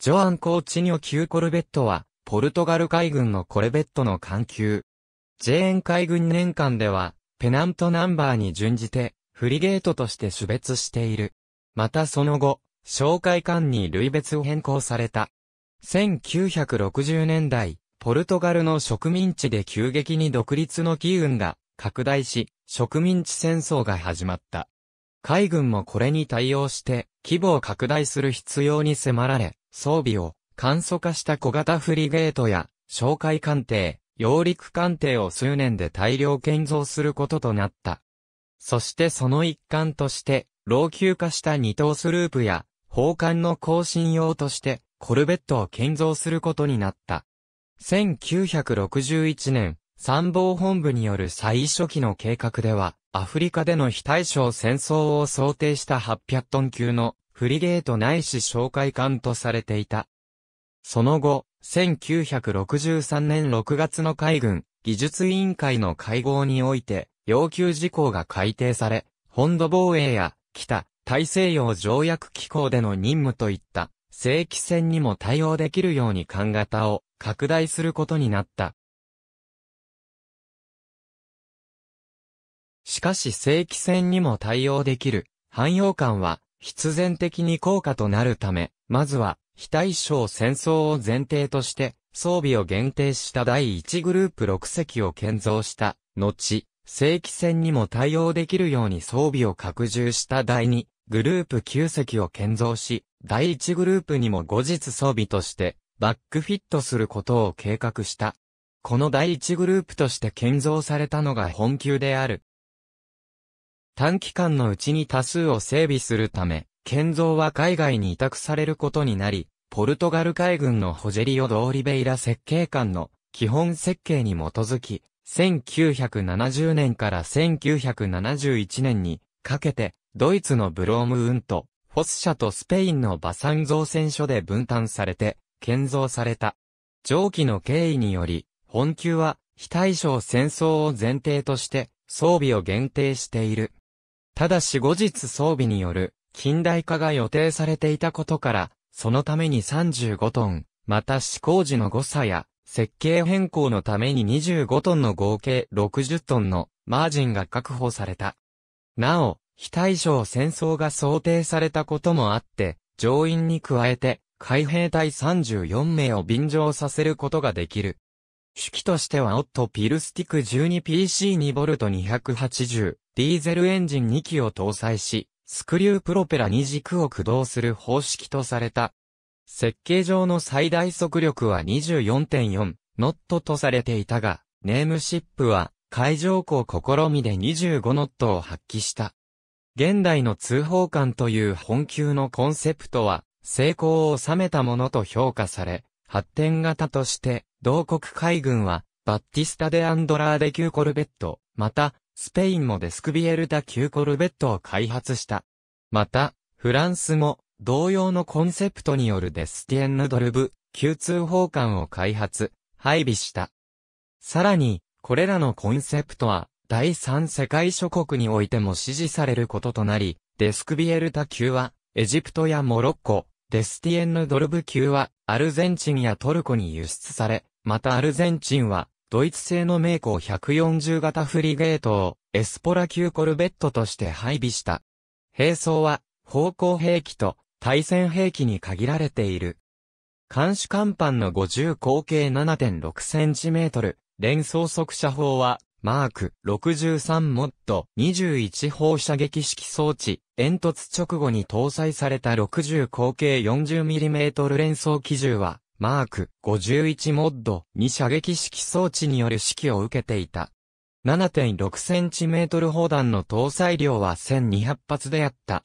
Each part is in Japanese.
ジョアン・コーチニョ級コルベットは、ポルトガル海軍のコルベットの艦級。ーン海軍年間では、ペナントナンバーに準じて、フリゲートとして種別している。またその後、紹介艦に類別を変更された。1960年代、ポルトガルの植民地で急激に独立の機運が拡大し、植民地戦争が始まった。海軍もこれに対応して、規模を拡大する必要に迫られ、装備を簡素化した小型フリゲートや、哨戒艦艇、揚陸艦艇を数年で大量建造することとなった。そしてその一環として、老朽化した二等スループや、砲艦の更新用として、コルベットを建造することになった。1961年、参謀本部による最初期の計画では、アフリカでの非対称戦争を想定した800トン級のフリゲートないし紹介艦とされていた。その後、1963年6月の海軍技術委員会の会合において、要求事項が改定され、本土防衛や北大西洋条約機構での任務といった正規戦にも対応できるように艦型を拡大することになった。しかし正規戦にも対応できる汎用艦は必然的に効果となるため、まずは、非対称戦争を前提として、装備を限定した第1グループ6隻を建造した、後、正規戦にも対応できるように装備を拡充した第2グループ9隻を建造し、第1グループにも後日装備としてバックフィットすることを計画した。この第1グループとして建造されたのが本級である短期間のうちに多数を整備するため、建造は海外に委託されることになり、ポルトガル海軍のホジェリオ・ドーリベイラ設計官の基本設計に基づき、1970年から1971年にかけて、ドイツのブロームウント、フォス社とスペインのバサン造船所で分担されて、建造された。上記の経緯により、本級は非対称戦争を前提として装備を限定している。ただし後日装備による近代化が予定されていたことから、そのために35トン、また試工時の誤差や設計変更のために25トンの合計60トンのマージンが確保された。なお、非対称戦争が想定されたこともあって、乗員に加えて、海兵隊34名を便乗させることができる。手記としてはオットピルスティク 12PC2V280、ディーゼルエンジン2機を搭載し、スクリュープロペラ2軸を駆動する方式とされた。設計上の最大速力は24.4ノットとされていたが、ネームシップは海上港試みで25ノットを発揮した。現代の通報艦という本級のコンセプトは、成功を収めたものと評価され、発展型として、同国海軍は、バッティスタ・デ・アンドラーデー・コルベット、また、スペインもデスクビエルタ級コルベットを開発した。また、フランスも同様のコンセプトによるデスティエンヌドルブ、級通報艦を開発、配備した。さらに、これらのコンセプトは、第三世界諸国においても支持されることとなり、デスクビエルタ級は、エジプトやモロッコ、デスティエンヌドルブ級は、アルゼンチンやトルコに輸出され、またアルゼンチンは、ドイツ製の名工140型フリゲートをエスポラ級コルベットとして配備した。兵装は方向兵器と対戦兵器に限られている。監視甲板の50口径7.6センチメートル、連装速射砲は、マーク63モッド21砲射撃式装置、煙突直後に搭載された60口径 40mm 連装機銃は、マーク51モッドに射撃式装置による指揮を受けていた。7 6トル砲弾の搭載量は1200発であった。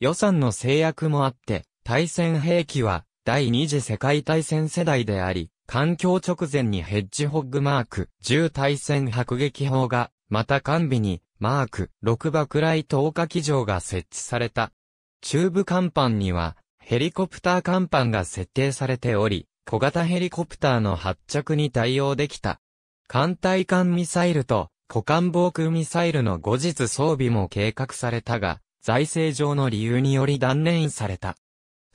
予算の制約もあって、対戦兵器は第二次世界大戦世代であり、環境直前にヘッジホッグマーク10対戦迫撃砲が、また完備にマーク6爆雷投下機場が設置された。中部甲板にはヘリコプター甲板が設定されており、小型ヘリコプターの発着に対応できた。艦隊艦ミサイルと股間防空ミサイルの後日装備も計画されたが、財政上の理由により断念された。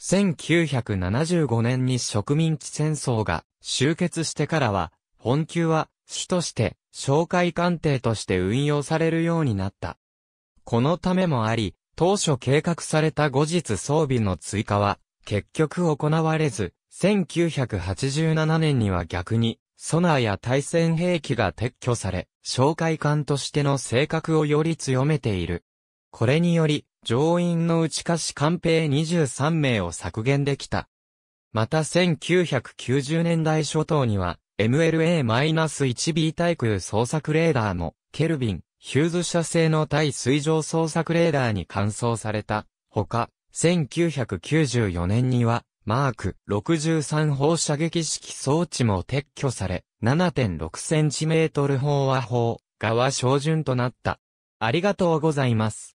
1975年に植民地戦争が終結してからは、本級は主として、哨戒艦艇として運用されるようになった。このためもあり、当初計画された後日装備の追加は、結局行われず、1987年には逆に、ソナーや対戦兵器が撤去され、哨戒艦としての性格をより強めている。これにより、乗員の打ち貸し艦兵23名を削減できた。また1990年代初頭には、MLA-1B 対空捜索レーダーも、ケルビン、ヒューズ社製の対水上捜索レーダーに換装された。ほか、1994年には、マーク63砲射撃式装置も撤去され、7.6センチメートル砲は砲、側照準となった。ありがとうございます。